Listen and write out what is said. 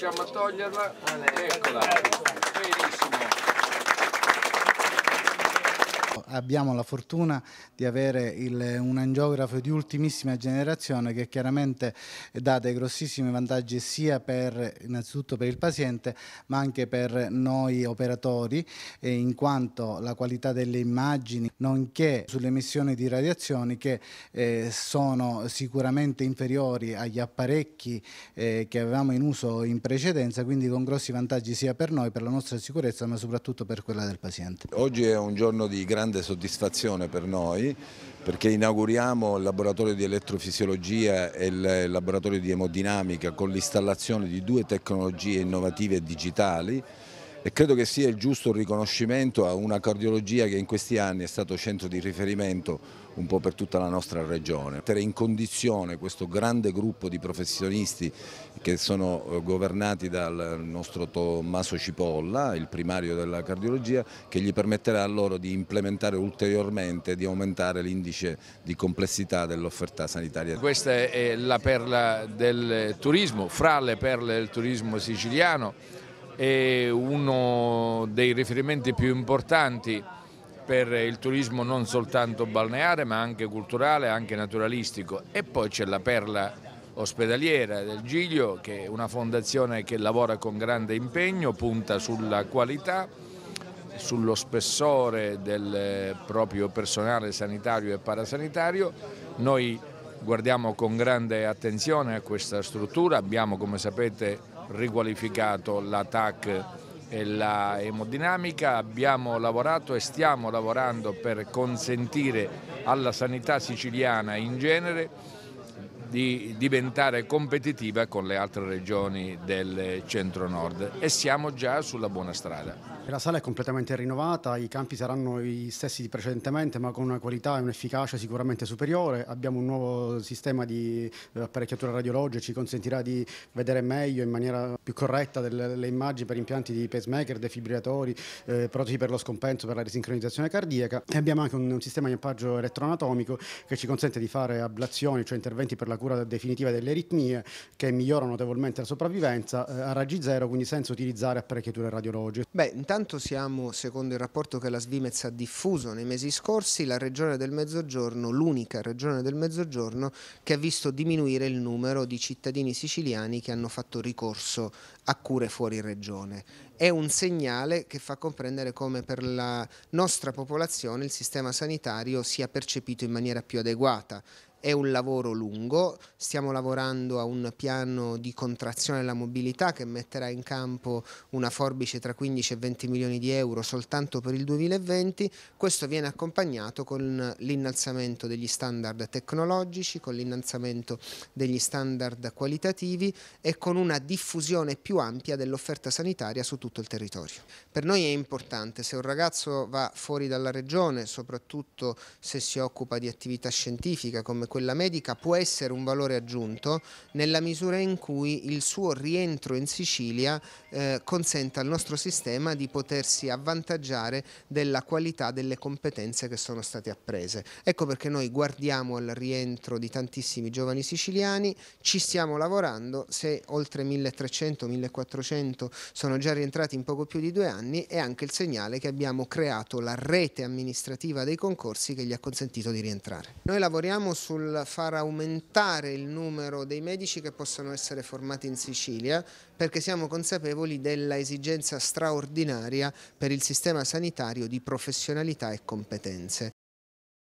riusciamo a toglierla, eccola, benissimo. Abbiamo la fortuna di avere il, un angiografo di ultimissima generazione che chiaramente dà dei grossissimi vantaggi sia per, innanzitutto per il paziente ma anche per noi operatori in quanto la qualità delle immagini nonché sulle emissioni di radiazioni che eh, sono sicuramente inferiori agli apparecchi eh, che avevamo in uso in precedenza quindi con grossi vantaggi sia per noi, per la nostra sicurezza ma soprattutto per quella del paziente. Oggi è un giorno di grande grande soddisfazione per noi perché inauguriamo il laboratorio di elettrofisiologia e il laboratorio di emodinamica con l'installazione di due tecnologie innovative e digitali e credo che sia il giusto riconoscimento a una cardiologia che in questi anni è stato centro di riferimento un po' per tutta la nostra regione. Mettere in condizione questo grande gruppo di professionisti che sono eh, governati dal nostro Tommaso Cipolla, il primario della cardiologia, che gli permetterà a loro di implementare ulteriormente, e di aumentare l'indice di complessità dell'offerta sanitaria. Questa è la perla del turismo, fra le perle del turismo siciliano, è un dei riferimenti più importanti per il turismo non soltanto balneare ma anche culturale, anche naturalistico e poi c'è la perla ospedaliera del Giglio che è una fondazione che lavora con grande impegno, punta sulla qualità, sullo spessore del proprio personale sanitario e parasanitario. Noi guardiamo con grande attenzione a questa struttura, abbiamo come sapete riqualificato la TAC l'emodinamica, abbiamo lavorato e stiamo lavorando per consentire alla sanità siciliana in genere di diventare competitiva con le altre regioni del centro-nord e siamo già sulla buona strada. La sala è completamente rinnovata, i campi saranno gli stessi di precedentemente ma con una qualità e un'efficacia sicuramente superiore. Abbiamo un nuovo sistema di eh, apparecchiatura radiologica, ci consentirà di vedere meglio in maniera più corretta delle, le immagini per impianti di pacemaker, defibrillatori, eh, prototipi per lo scompenso, per la risincronizzazione cardiaca e abbiamo anche un, un sistema di appaggio elettroanatomico che ci consente di fare ablazioni, cioè interventi per la cura definitiva delle aritmie che migliorano notevolmente la sopravvivenza eh, a raggi zero, quindi senza utilizzare apparecchiature radiologiche. Beh, intanto Intanto siamo, secondo il rapporto che la Svimez ha diffuso nei mesi scorsi, la regione del Mezzogiorno, l'unica regione del Mezzogiorno che ha visto diminuire il numero di cittadini siciliani che hanno fatto ricorso a cure fuori regione. È un segnale che fa comprendere come per la nostra popolazione il sistema sanitario sia percepito in maniera più adeguata è un lavoro lungo, stiamo lavorando a un piano di contrazione della mobilità che metterà in campo una forbice tra 15 e 20 milioni di euro soltanto per il 2020. Questo viene accompagnato con l'innalzamento degli standard tecnologici, con l'innalzamento degli standard qualitativi e con una diffusione più ampia dell'offerta sanitaria su tutto il territorio. Per noi è importante se un ragazzo va fuori dalla regione, soprattutto se si occupa di attività scientifica come quella medica può essere un valore aggiunto nella misura in cui il suo rientro in Sicilia eh, consente al nostro sistema di potersi avvantaggiare della qualità delle competenze che sono state apprese. Ecco perché noi guardiamo al rientro di tantissimi giovani siciliani, ci stiamo lavorando, se oltre 1300-1400 sono già rientrati in poco più di due anni è anche il segnale che abbiamo creato la rete amministrativa dei concorsi che gli ha consentito di rientrare. Noi lavoriamo sul sul far aumentare il numero dei medici che possono essere formati in Sicilia perché siamo consapevoli della esigenza straordinaria per il sistema sanitario di professionalità e competenze.